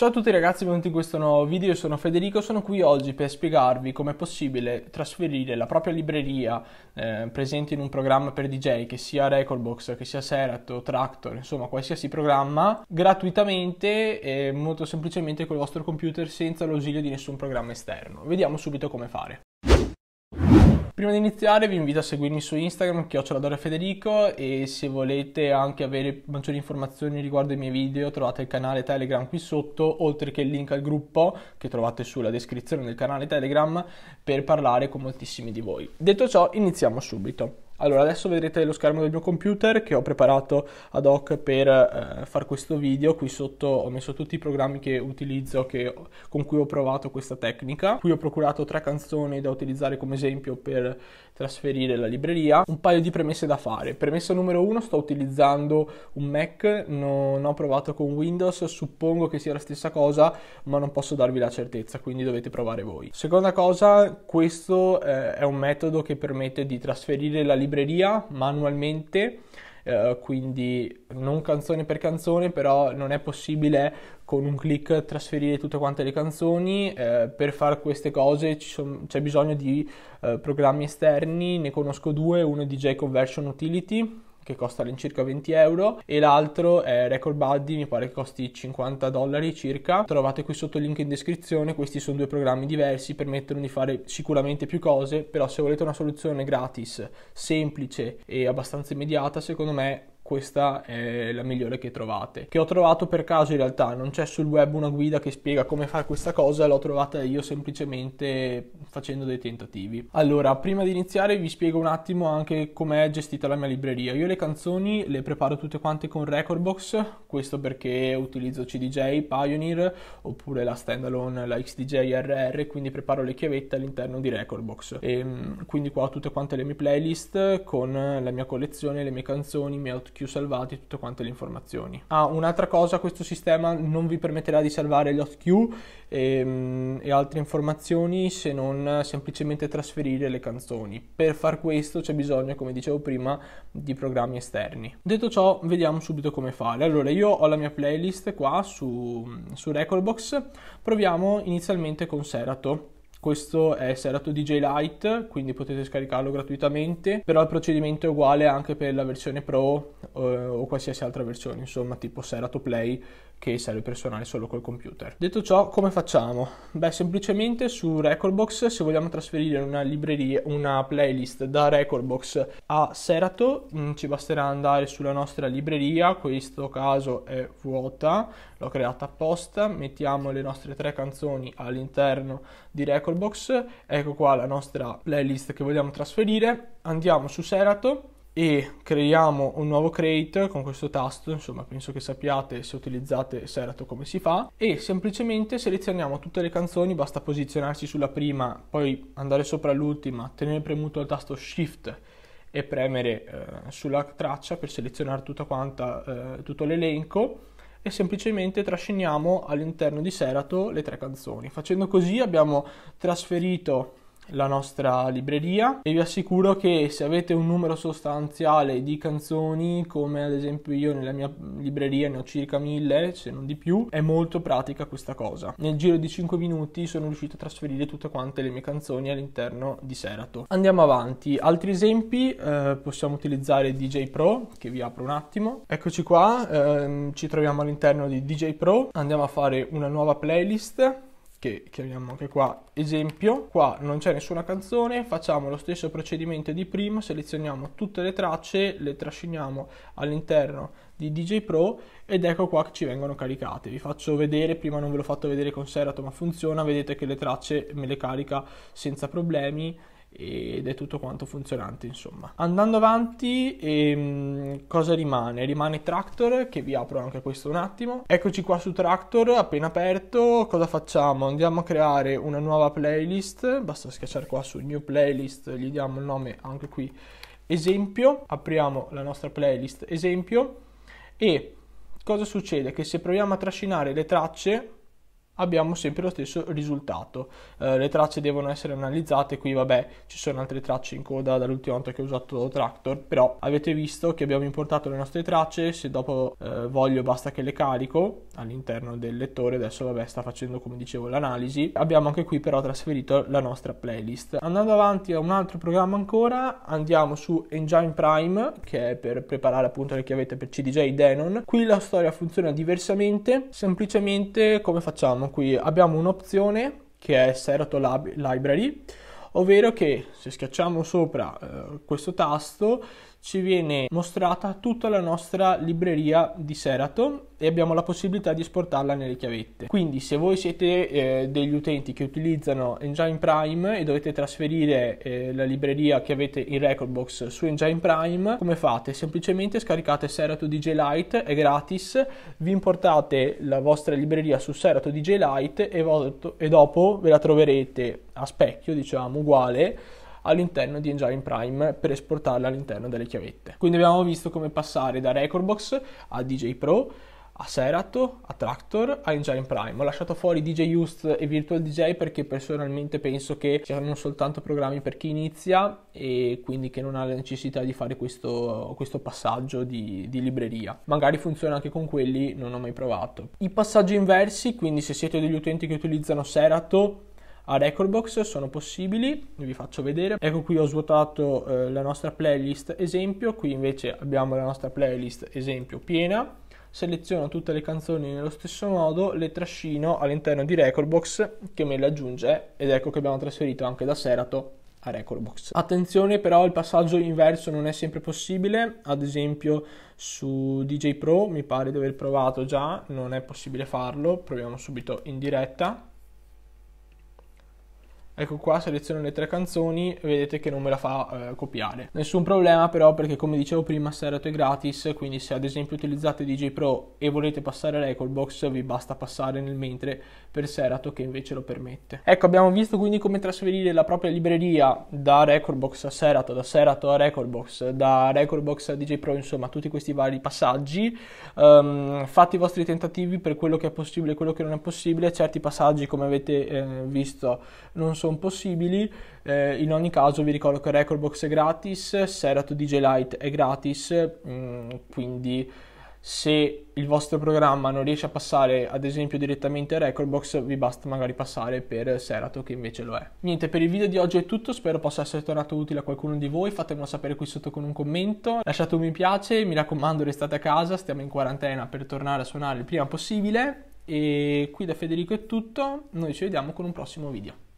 Ciao a tutti ragazzi, benvenuti in questo nuovo video, io sono Federico, sono qui oggi per spiegarvi come è possibile trasferire la propria libreria eh, presente in un programma per DJ, che sia Recordbox, che sia Serato, Tractor, insomma qualsiasi programma, gratuitamente e molto semplicemente col vostro computer senza l'ausilio di nessun programma esterno. Vediamo subito come fare. Prima di iniziare vi invito a seguirmi su Instagram, chioccioladore Federico e se volete anche avere maggiori informazioni riguardo ai miei video trovate il canale Telegram qui sotto, oltre che il link al gruppo che trovate sulla descrizione del canale Telegram per parlare con moltissimi di voi. Detto ciò iniziamo subito. Allora, adesso vedrete lo schermo del mio computer che ho preparato ad hoc per eh, far questo video. Qui sotto ho messo tutti i programmi che utilizzo che, con cui ho provato questa tecnica. Qui ho procurato tre canzoni da utilizzare come esempio per trasferire la libreria. Un paio di premesse da fare. Premessa numero uno, sto utilizzando un Mac, non ho provato con Windows, suppongo che sia la stessa cosa, ma non posso darvi la certezza, quindi dovete provare voi. Seconda cosa, questo eh, è un metodo che permette di trasferire la libreria libreria manualmente, eh, quindi non canzone per canzone, però non è possibile con un click trasferire tutte quante le canzoni. Eh, per fare queste cose son, c'è bisogno di eh, programmi esterni, ne conosco due, uno è DJ Conversion Utility che costa all'incirca 20 euro e l'altro è Record Buddy mi pare che costi 50 dollari circa trovate qui sotto il link in descrizione questi sono due programmi diversi permettono di fare sicuramente più cose però se volete una soluzione gratis semplice e abbastanza immediata secondo me questa è la migliore che trovate. Che ho trovato per caso in realtà, non c'è sul web una guida che spiega come fare questa cosa, l'ho trovata io semplicemente facendo dei tentativi. Allora, prima di iniziare vi spiego un attimo anche com'è gestita la mia libreria. Io le canzoni le preparo tutte quante con Recordbox, questo perché utilizzo CDJ, Pioneer oppure la standalone, la XDJ RR, quindi preparo le chiavette all'interno di Recordbox. E, ehm, quindi qua ho tutte quante le mie playlist con la mia collezione, le mie canzoni, i miei outcue più salvati tutte quante le informazioni. Ah, un'altra cosa, questo sistema non vi permetterà di salvare gli hotq e, e altre informazioni se non semplicemente trasferire le canzoni. Per far questo c'è bisogno, come dicevo prima, di programmi esterni. Detto ciò, vediamo subito come fare. Allora, io ho la mia playlist qua su, su Recordbox, proviamo inizialmente con Serato questo è Serato DJ Lite, quindi potete scaricarlo gratuitamente, però il procedimento è uguale anche per la versione Pro eh, o qualsiasi altra versione, insomma, tipo Serato Play che serve per suonare solo col computer. Detto ciò, come facciamo? Beh, semplicemente su Recordbox, se vogliamo trasferire una libreria, una playlist da Recordbox a Serato, mh, mm, ci basterà andare sulla nostra libreria, in questo caso è vuota, l'ho creata apposta, mettiamo le nostre tre canzoni all'interno di Recordbox Box, ecco qua la nostra playlist che vogliamo trasferire, andiamo su Serato e creiamo un nuovo create con questo tasto, insomma penso che sappiate se utilizzate Serato come si fa e semplicemente selezioniamo tutte le canzoni, basta posizionarsi sulla prima, poi andare sopra l'ultima, tenere premuto il tasto Shift e premere eh, sulla traccia per selezionare tutta quanta, eh, tutto l'elenco e semplicemente trasciniamo all'interno di Serato le tre canzoni. Facendo così abbiamo trasferito la nostra libreria e vi assicuro che se avete un numero sostanziale di canzoni come ad esempio io nella mia libreria ne ho circa mille se non di più è molto pratica questa cosa nel giro di 5 minuti sono riuscito a trasferire tutte quante le mie canzoni all'interno di Serato andiamo avanti altri esempi eh, possiamo utilizzare DJ Pro che vi apro un attimo eccoci qua ehm, ci troviamo all'interno di DJ Pro andiamo a fare una nuova playlist che chiamiamo anche qua esempio, qua non c'è nessuna canzone, facciamo lo stesso procedimento di prima, selezioniamo tutte le tracce, le trasciniamo all'interno di DJ Pro ed ecco qua che ci vengono caricate. Vi faccio vedere, prima non ve l'ho fatto vedere con Serato ma funziona, vedete che le tracce me le carica senza problemi ed è tutto quanto funzionante insomma andando avanti ehm, cosa rimane rimane tractor che vi apro anche questo un attimo eccoci qua su tractor appena aperto cosa facciamo andiamo a creare una nuova playlist basta schiacciare qua su new playlist gli diamo il nome anche qui esempio apriamo la nostra playlist esempio e cosa succede che se proviamo a trascinare le tracce abbiamo sempre lo stesso risultato. Eh, le tracce devono essere analizzate, qui vabbè ci sono altre tracce in coda dall'ultima volta che ho usato Tractor, però avete visto che abbiamo importato le nostre tracce, se dopo eh, voglio basta che le carico all'interno del lettore, adesso vabbè sta facendo come dicevo l'analisi, abbiamo anche qui però trasferito la nostra playlist. Andando avanti a un altro programma ancora, andiamo su Engine Prime che è per preparare appunto le chiavette per CDJ Denon, qui la storia funziona diversamente, semplicemente come facciamo? qui abbiamo un'opzione che è Serato Lab- Library, ovvero che se schiacciamo sopra eh, questo tasto ci viene mostrata tutta la nostra libreria di Seraton e abbiamo la possibilità di esportarla nelle chiavette. Quindi se voi siete eh, degli utenti che utilizzano Engine Prime e dovete trasferire eh, la libreria che avete in Recordbox su Engine Prime, come fate? Semplicemente scaricate Serato DJ Lite, è gratis, vi importate la vostra libreria su Serato DJ Lite e, e dopo ve la troverete a specchio, diciamo, uguale all'interno di Engine Prime per esportarle all'interno delle chiavette. Quindi abbiamo visto come passare da Recordbox a DJ Pro a Serato, a Tractor, a Engine Prime. Ho lasciato fuori DJ Just e Virtual DJ perché personalmente penso che siano soltanto programmi per chi inizia e quindi che non ha la necessità di fare questo, questo passaggio di, di, libreria. Magari funziona anche con quelli, non ho mai provato. I passaggi inversi, quindi se siete degli utenti che utilizzano Serato, a Recordbox sono possibili, vi faccio vedere. Ecco qui ho svuotato eh, la nostra playlist esempio, qui invece abbiamo la nostra playlist esempio piena. Seleziono tutte le canzoni nello stesso modo, le trascino all'interno di Recordbox che me le aggiunge ed ecco che abbiamo trasferito anche da Serato a Recordbox. Attenzione però il passaggio inverso non è sempre possibile, ad esempio su DJ Pro mi pare di aver provato già, non è possibile farlo, proviamo subito in diretta. Ecco qua seleziono le tre canzoni, vedete che non me la fa eh, copiare. Nessun problema però perché come dicevo prima Serato è gratis, quindi se ad esempio utilizzate DJ Pro e volete passare Recordbox vi basta passare nel mentre per Serato che invece lo permette. Ecco abbiamo visto quindi come trasferire la propria libreria da Recordbox a Serato, da Serato a Recordbox, da Recordbox a DJ Pro, insomma tutti questi vari passaggi. Um, fate i vostri tentativi per quello che è possibile e quello che non è possibile, certi passaggi come avete eh, visto non sono sono possibili. Eh, in ogni caso vi ricordo che Recordbox è gratis, Serato DJ Lite è gratis, mh, mm, quindi se il vostro programma non riesce a passare ad esempio direttamente a Recordbox vi basta magari passare per Serato che invece lo è. Niente per il video di oggi è tutto spero possa essere tornato utile a qualcuno di voi fatemelo sapere qui sotto con un commento lasciate un mi piace mi raccomando restate a casa stiamo in quarantena per tornare a suonare il prima possibile e qui da Federico è tutto noi ci vediamo con un prossimo video.